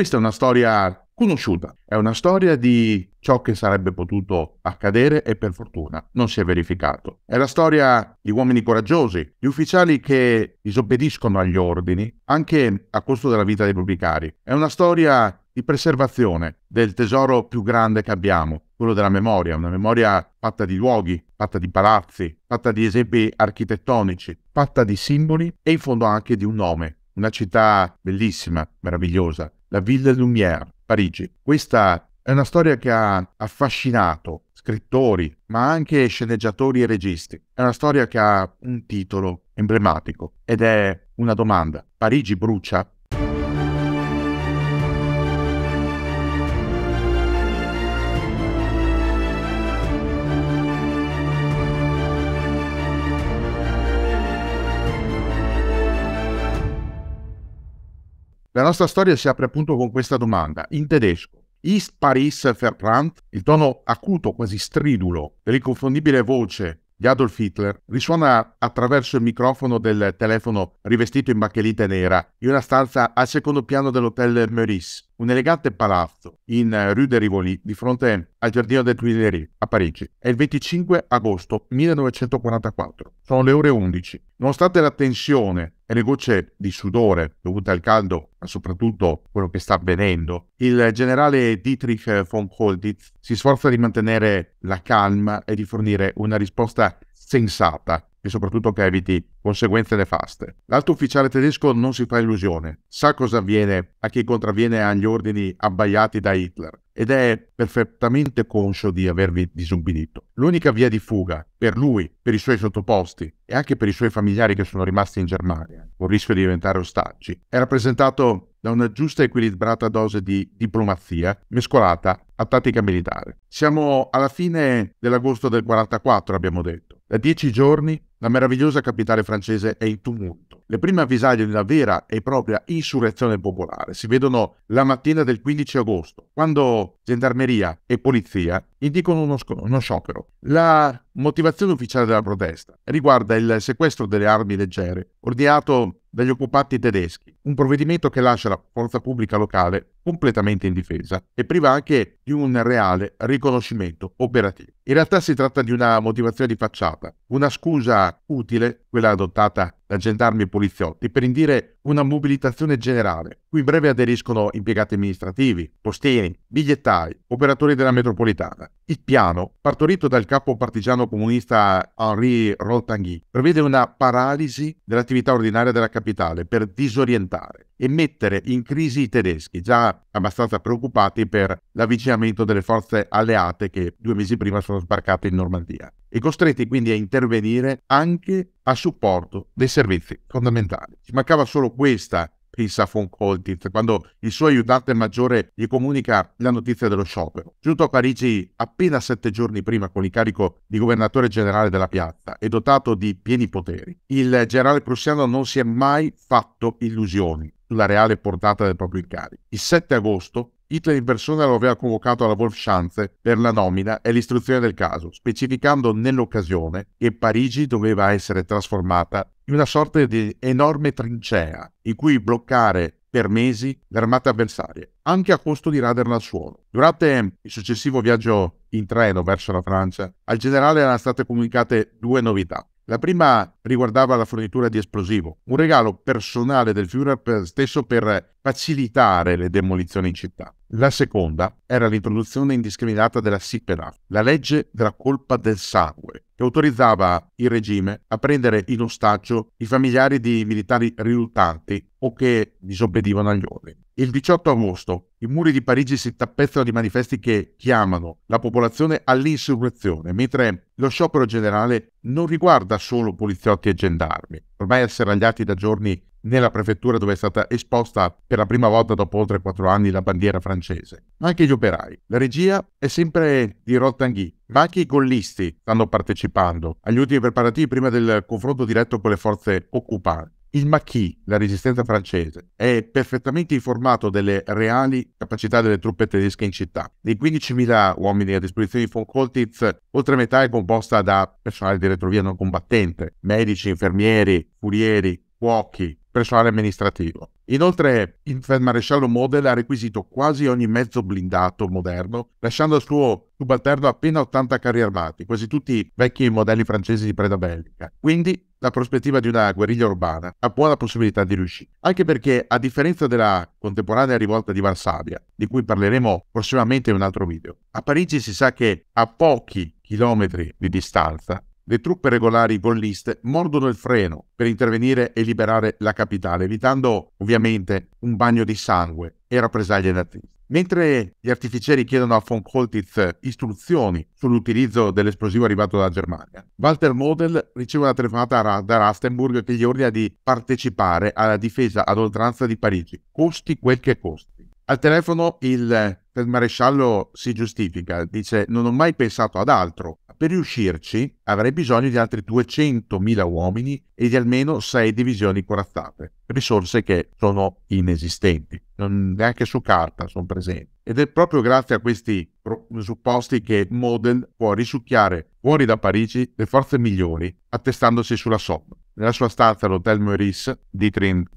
Questa è una storia conosciuta, è una storia di ciò che sarebbe potuto accadere e per fortuna non si è verificato. È la storia di uomini coraggiosi, di ufficiali che disobbediscono agli ordini, anche a costo della vita dei propri cari. È una storia di preservazione del tesoro più grande che abbiamo, quello della memoria, una memoria fatta di luoghi, fatta di palazzi, fatta di esempi architettonici, fatta di simboli e in fondo anche di un nome, una città bellissima, meravigliosa, la Ville Lumière, Parigi. Questa è una storia che ha affascinato scrittori, ma anche sceneggiatori e registi. È una storia che ha un titolo emblematico ed è una domanda. Parigi brucia? La nostra storia si apre appunto con questa domanda, in tedesco. Ist Paris Verbrand? Il tono acuto, quasi stridulo, dell'inconfondibile voce di Adolf Hitler risuona attraverso il microfono del telefono rivestito in bacchelite nera in una stanza al secondo piano dell'hotel Meurice un elegante palazzo in eh, Rue de Rivoli di fronte al Giardino del Tuileries a Parigi. È il 25 agosto 1944. Sono le ore 11. Nonostante la tensione e le gocce di sudore dovute al caldo, ma soprattutto quello che sta avvenendo, il generale Dietrich von Holditz si sforza di mantenere la calma e di fornire una risposta sensata e soprattutto che eviti conseguenze nefaste. L'alto ufficiale tedesco non si fa illusione, sa cosa avviene a chi contravviene agli ordini abbaiati da Hitler ed è perfettamente conscio di avervi disubbidito. L'unica via di fuga per lui, per i suoi sottoposti e anche per i suoi familiari che sono rimasti in Germania, con il rischio di diventare ostaggi, è rappresentato da una giusta e equilibrata dose di diplomazia mescolata a tattica militare. Siamo alla fine dell'agosto del 44, abbiamo detto. Da dieci giorni la meravigliosa capitale francese è in tumulto. Le prime avvisaglie di una vera e propria insurrezione popolare si vedono la mattina del 15 agosto, quando gendarmeria e polizia indicano uno, sc- uno sciopero. La motivazione ufficiale della protesta riguarda il sequestro delle armi leggere ordinato dagli occupati tedeschi, un provvedimento che lascia la forza pubblica locale completamente indifesa e priva anche di un reale riconoscimento operativo. In realtà si tratta di una motivazione di facciata, una scusa utile, quella adottata da gendarmi e poliziotti, per indire una mobilitazione generale, cui in breve aderiscono impiegati amministrativi, postini, bigliettai, operatori della metropolitana. Il piano, partorito dal capo partigiano comunista Henri Roltanghi, prevede una paralisi dell'attività ordinaria della capitale per disorientare e mettere in crisi i tedeschi, già abbastanza preoccupati per l'avvicinamento delle forze alleate che due mesi prima sono sbarcate in Normandia, e costretti quindi a intervenire anche a supporto dei servizi fondamentali. Ci mancava solo questa pensa von Koltitz, quando il suo aiutante maggiore gli comunica la notizia dello sciopero. Giunto a Parigi appena sette giorni prima con l'incarico di governatore generale della piazza e dotato di pieni poteri, il generale prussiano non si è mai fatto illusioni sulla reale portata del proprio incarico. Il 7 agosto Hitler in persona lo aveva convocato alla Wolfschanze per la nomina e l'istruzione del caso, specificando nell'occasione che Parigi doveva essere trasformata in una sorta di enorme trincea in cui bloccare per mesi l'armata avversaria, anche a costo di raderla al suolo. Durante il successivo viaggio in treno verso la Francia, al generale erano state comunicate due novità. La prima riguardava la fornitura di esplosivo, un regalo personale del Führer stesso per facilitare le demolizioni in città. La seconda era l'introduzione indiscriminata della Sippenhaft, la legge della colpa del sangue, che autorizzava il regime a prendere in ostaggio i familiari di militari riluttanti o che disobbedivano agli ordini. Il 18 agosto i muri di Parigi si tappezzano di manifesti che chiamano la popolazione all'insurrezione, mentre lo sciopero generale non riguarda solo poliziotti e gendarmi, ormai asserragliati da giorni nella prefettura dove è stata esposta per la prima volta dopo oltre quattro anni la bandiera francese. Anche gli operai. La regia è sempre di Rod ma anche i gollisti stanno partecipando agli ultimi preparativi prima del confronto diretto con le forze occupanti. Il Maquis, la resistenza francese, è perfettamente informato delle reali capacità delle truppe tedesche in città. Dei 15.000 uomini a disposizione di von Coltitz, oltre metà è composta da personale di retrovia non combattente, medici, infermieri, furieri, cuochi, personale amministrativo. Inoltre il feldmaresciallo Model ha requisito quasi ogni mezzo blindato moderno, lasciando al suo subalterno appena 80 carri armati, quasi tutti vecchi modelli francesi di preda bellica. Quindi la prospettiva di una guerriglia urbana ha buona possibilità di riuscire, anche perché a differenza della contemporanea rivolta di Varsavia, di cui parleremo prossimamente in un altro video, a Parigi si sa che a pochi chilometri di distanza le truppe regolari golliste mordono il freno per intervenire e liberare la capitale, evitando ovviamente un bagno di sangue e rappresaglie naziste. Mentre gli artificieri chiedono a von Koltitz istruzioni sull'utilizzo dell'esplosivo arrivato dalla Germania, Walter Model riceve una telefonata da Rastenburg che gli ordina di partecipare alla difesa ad oltranza di Parigi, costi quel che costi. Al telefono il il maresciallo si giustifica, dice non ho mai pensato ad altro, per riuscirci avrei bisogno di altri 200.000 uomini e di almeno 6 divisioni corazzate, risorse che sono inesistenti, non neanche su carta sono presenti. Ed è proprio grazie a questi presupposti che Model può risucchiare fuori da Parigi le forze migliori, attestandosi sulla Somme. Nella sua stanza all'Hotel Meurice, Dietrich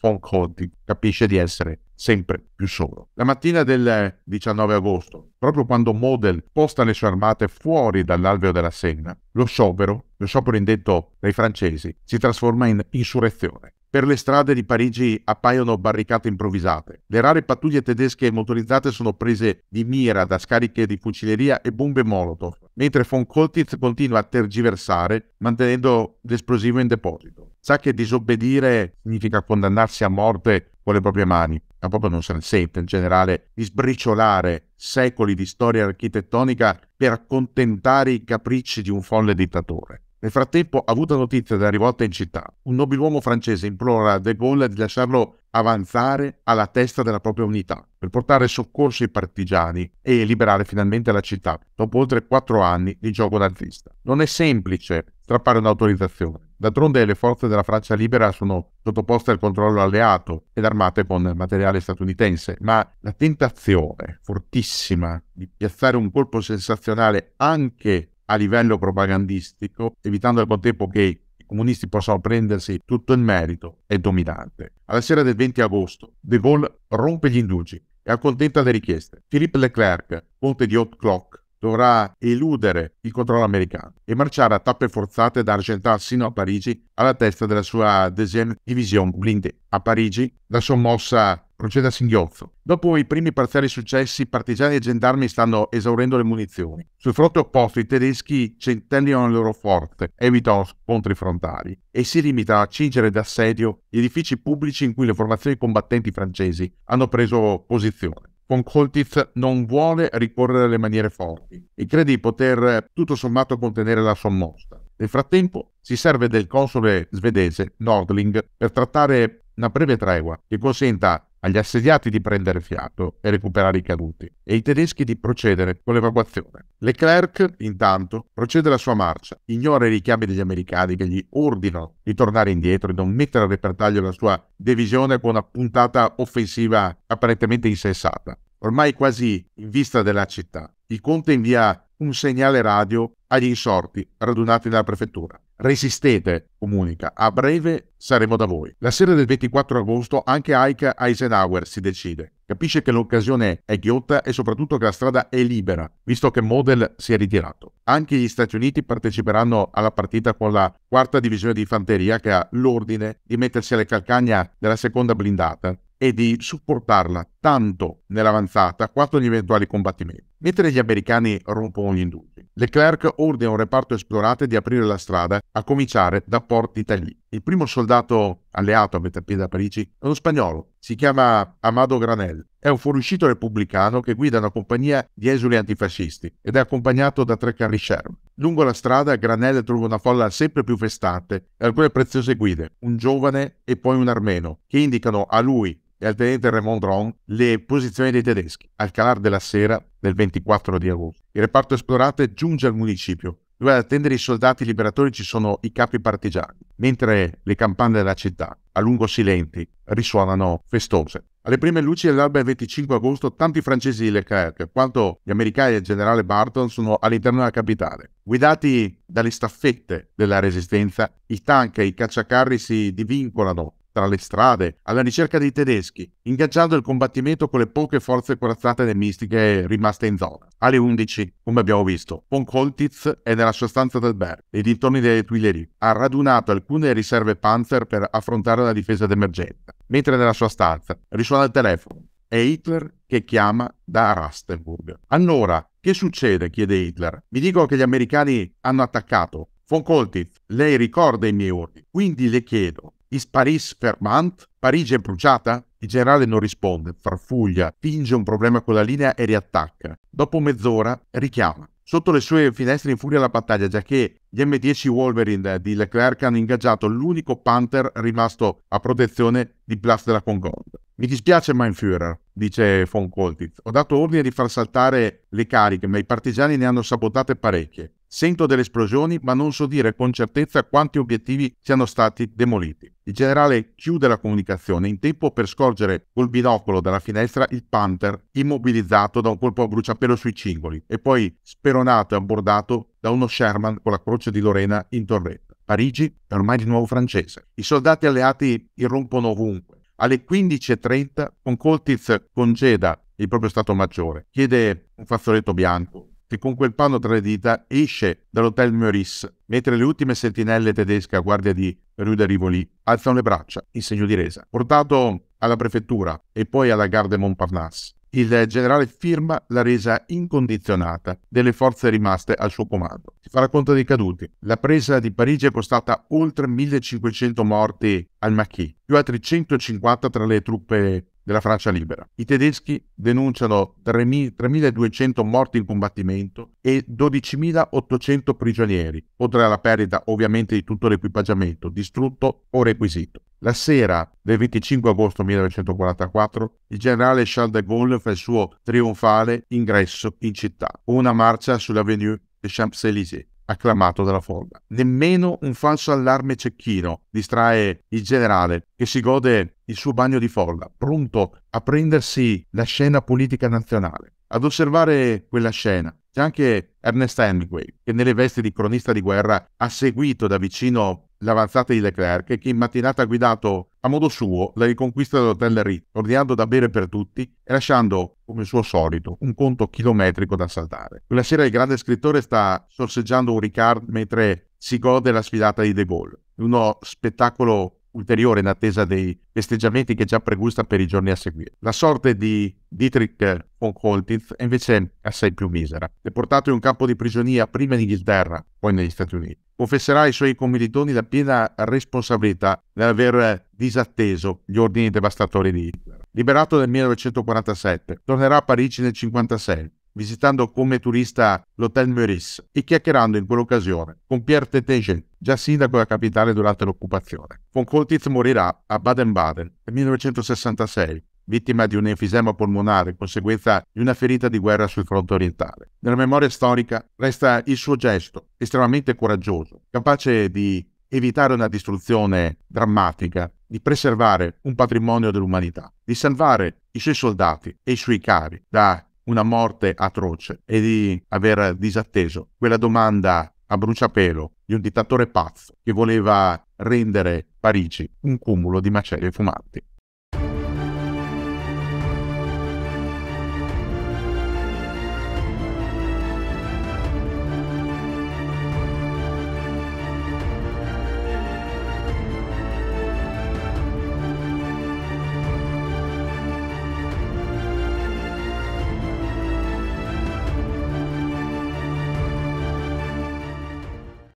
von Kotti capisce di essere sempre più solo. La mattina del 19 agosto, proprio quando Model posta le sue armate fuori dall'alveo della Senna, lo sciopero, lo sciopero indetto dai francesi, si trasforma in insurrezione. Per le strade di Parigi appaiono barricate improvvisate. Le rare pattuglie tedesche motorizzate sono prese di mira da scariche di fucileria e bombe molotov, mentre von Koltitz continua a tergiversare mantenendo l'esplosivo in deposito. Sa che disobbedire significa condannarsi a morte con le proprie mani, ma proprio non se ne sente in generale di sbriciolare secoli di storia architettonica per accontentare i capricci di un folle dittatore. Nel frattempo, avuta notizia della rivolta in città, un nobiluomo francese implora a De Gaulle di lasciarlo avanzare alla testa della propria unità per portare soccorso ai partigiani e liberare finalmente la città dopo oltre quattro anni di gioco nazista. Non è semplice strappare un'autorizzazione. D'altronde le forze della Francia libera sono sottoposte al controllo alleato ed armate con materiale statunitense, ma la tentazione fortissima di piazzare un colpo sensazionale anche a livello propagandistico, evitando al contempo che i comunisti possano prendersi tutto il merito, è dominante. Alla sera del 20 agosto, De Gaulle rompe gli indugi e accontenta le richieste. Philippe Leclerc, ponte di Hot Clock, dovrà eludere il controllo americano e marciare a tappe forzate da Argentan sino a Parigi alla testa della sua Deuxième Division Blindée. A Parigi la sommossa procede a singhiozzo. Dopo i primi parziali successi, partigiani e gendarmi stanno esaurendo le munizioni. Sul fronte opposto i tedeschi centellano le loro forze, evitano scontri frontali e si limita a cingere d'assedio gli edifici pubblici in cui le formazioni combattenti francesi hanno preso posizione. Von Coltiz non vuole ricorrere alle maniere forti e crede di poter tutto sommato contenere la sommossa. Nel frattempo si serve del console svedese Nordling per trattare una breve tregua che consenta agli assediati di prendere fiato e recuperare i caduti e i tedeschi di procedere con l'evacuazione. Leclerc, intanto, procede la sua marcia, ignora i richiami degli americani che gli ordinano di tornare indietro e non mettere a repertaglio la sua divisione con una puntata offensiva apparentemente insensata. Ormai quasi in vista della città, il conte invia un segnale radio agli insorti radunati nella prefettura. Resistete, comunica, a breve saremo da voi. La sera del 24 agosto anche Ike Eisenhower si decide. Capisce che l'occasione è ghiotta e soprattutto che la strada è libera, visto che Model si è ritirato. Anche gli Stati Uniti parteciperanno alla partita con la quarta divisione di fanteria che ha l'ordine di mettersi alle calcagna della seconda blindata e di supportarla tanto nell'avanzata quanto negli eventuali combattimenti. Mentre gli americani rompono gli indugi, Leclerc ordina a un reparto esplorate di aprire la strada a cominciare da Port d'Italie. Il primo soldato alleato a piede a Parigi è uno spagnolo, si chiama Amado Granel. È un fuoriuscito repubblicano che guida una compagnia di esuli antifascisti ed è accompagnato da tre carri Sherm. Lungo la strada Granel trova una folla sempre più festante e alcune preziose guide, un giovane e poi un armeno, che indicano a lui e al tenente Raymond Ron le posizioni dei tedeschi al calare della sera del 24 di agosto. Il reparto esplorate giunge al municipio, dove attendere i soldati liberatori ci sono i capi partigiani, mentre le campane della città, a lungo silenti, risuonano festose. Alle prime luci dell'alba del 25 agosto, tanti francesi di Leclerc quanto gli americani del generale Barton sono all'interno della capitale. Guidati dalle staffette della resistenza, i tank e i cacciacarri si divincolano tra le strade, alla ricerca dei tedeschi, ingaggiando il combattimento con le poche forze corazzate nemistiche rimaste in zona. Alle 11, come abbiamo visto, von Koltitz è nella sua stanza d'albergo, nei dintorni delle Tuileries. Ha radunato alcune riserve Panzer per affrontare la difesa d'emergenza. Mentre nella sua stanza risuona il telefono. È Hitler che chiama da Rastenburg. Allora, che succede? chiede Hitler. Mi dicono che gli americani hanno attaccato. Von Koltitz, lei ricorda i miei ordini, quindi le chiedo Is Paris fermant? Parigi è bruciata? Il generale non risponde, farfuglia, finge un problema con la linea e riattacca. Dopo mezz'ora richiama. Sotto le sue finestre infuria la battaglia, giacché gli M10 Wolverine di Leclerc hanno ingaggiato l'unico Panther rimasto a protezione di Place della Concorde. Mi dispiace Mein Führer, dice von Koltitz. Ho dato ordine di far saltare le cariche, ma i partigiani ne hanno sabotate parecchie. Sento delle esplosioni, ma non so dire con certezza quanti obiettivi siano stati demoliti. Il generale chiude la comunicazione in tempo per scorgere col binocolo dalla finestra il Panther immobilizzato da un colpo a bruciapelo sui cingoli e poi speronato e abbordato da uno Sherman con la croce di Lorena in torretta. Parigi è ormai di nuovo francese. I soldati alleati irrompono ovunque. Alle 15.30 Concoltiz congeda il proprio stato maggiore, chiede un fazzoletto bianco che con quel panno tra le dita esce dall'hotel Meurice, mentre le ultime sentinelle tedesche a guardia di Rue de Rivoli alzano le braccia in segno di resa. Portato alla prefettura e poi alla Gare de Montparnasse, il generale firma la resa incondizionata delle forze rimaste al suo comando. Si farà conto dei caduti. La presa di Parigi è costata oltre 1500 morti al Maquis, più altri 150 tra le truppe della Francia libera. I tedeschi denunciano 3.200 morti in combattimento e 12.800 prigionieri, oltre alla perdita ovviamente di tutto l'equipaggiamento distrutto o requisito. La sera del 25 agosto 1944 il generale Charles de Gaulle fa il suo trionfale ingresso in città, una marcia sull'avenue des Champs-Élysées, acclamato dalla folla. Nemmeno un falso allarme cecchino distrae il generale che si gode il suo bagno di folla, pronto a prendersi la scena politica nazionale. Ad osservare quella scena c'è anche Ernest Hemingway, che nelle vesti di cronista di guerra ha seguito da vicino l'avanzata di Leclerc che in mattinata ha guidato a modo suo la riconquista dell'hotel Ritz, ordinando da bere per tutti e lasciando, come suo solito, un conto chilometrico da saltare. Quella sera il grande scrittore sta sorseggiando un Ricard mentre si gode la sfilata di De Gaulle, uno spettacolo ulteriore in attesa dei festeggiamenti che già pregusta per i giorni a seguire. La sorte di Dietrich von Holtitz è invece assai più misera. Deportato in un campo di prigionia prima in Inghilterra, poi negli Stati Uniti, confesserà ai suoi commilitoni la piena responsabilità nell'aver disatteso gli ordini devastatori di Hitler. Liberato nel 1947, tornerà a Parigi nel 1956 visitando come turista l'Hotel Meurice e chiacchierando in quell'occasione con Pierre Tétingen, già sindaco della capitale durante l'occupazione. Von Coltitz morirà a Baden-Baden nel 1966 vittima di un enfisema polmonare conseguenza di una ferita di guerra sul fronte orientale. Nella memoria storica resta il suo gesto, estremamente coraggioso, capace di evitare una distruzione drammatica, di preservare un patrimonio dell'umanità, di salvare i suoi soldati e i suoi cari da una morte atroce e di aver disatteso quella domanda a bruciapelo di un dittatore pazzo che voleva rendere Parigi un cumulo di macerie fumanti.